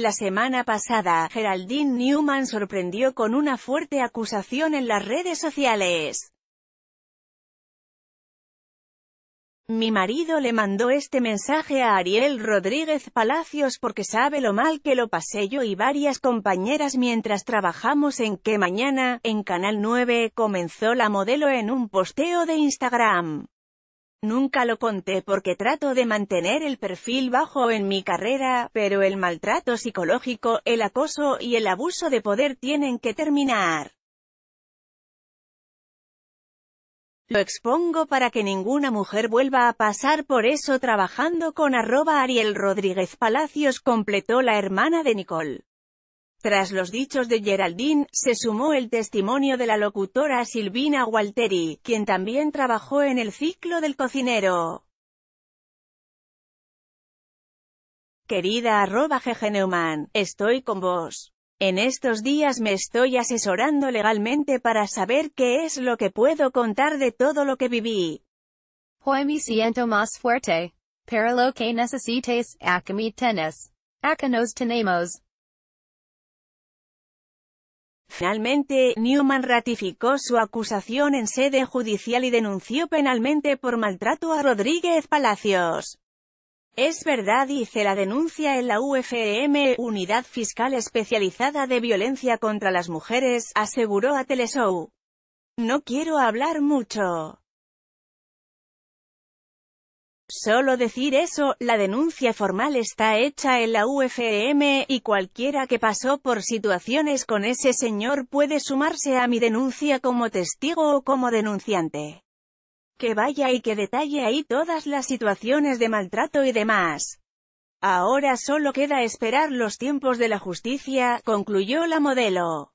La semana pasada, Geraldine Newman sorprendió con una fuerte acusación en las redes sociales. Mi marido le mandó este mensaje a Ariel Rodríguez Palacios porque sabe lo mal que lo pasé yo y varias compañeras mientras trabajamos en Que Mañana, en Canal 9, comenzó la modelo en un posteo de Instagram. Nunca lo conté porque trato de mantener el perfil bajo en mi carrera, pero el maltrato psicológico, el acoso y el abuso de poder tienen que terminar. Lo expongo para que ninguna mujer vuelva a pasar por eso trabajando con arroba Ariel Rodríguez Palacios completó la hermana de Nicole. Tras los dichos de Geraldine, se sumó el testimonio de la locutora Silvina Walteri, quien también trabajó en el ciclo del cocinero. Querida arroba Neumann, estoy con vos. En estos días me estoy asesorando legalmente para saber qué es lo que puedo contar de todo lo que viví. Hoy me siento más fuerte. Para lo que necesites, me nos tenemos. Finalmente, Newman ratificó su acusación en sede judicial y denunció penalmente por maltrato a Rodríguez Palacios. Es verdad hice la denuncia en la UFM, e Unidad Fiscal Especializada de Violencia contra las Mujeres, aseguró a Teleshow. No quiero hablar mucho. Solo decir eso, la denuncia formal está hecha en la UFM, e y cualquiera que pasó por situaciones con ese señor puede sumarse a mi denuncia como testigo o como denunciante. Que vaya y que detalle ahí todas las situaciones de maltrato y demás. Ahora solo queda esperar los tiempos de la justicia, concluyó la modelo.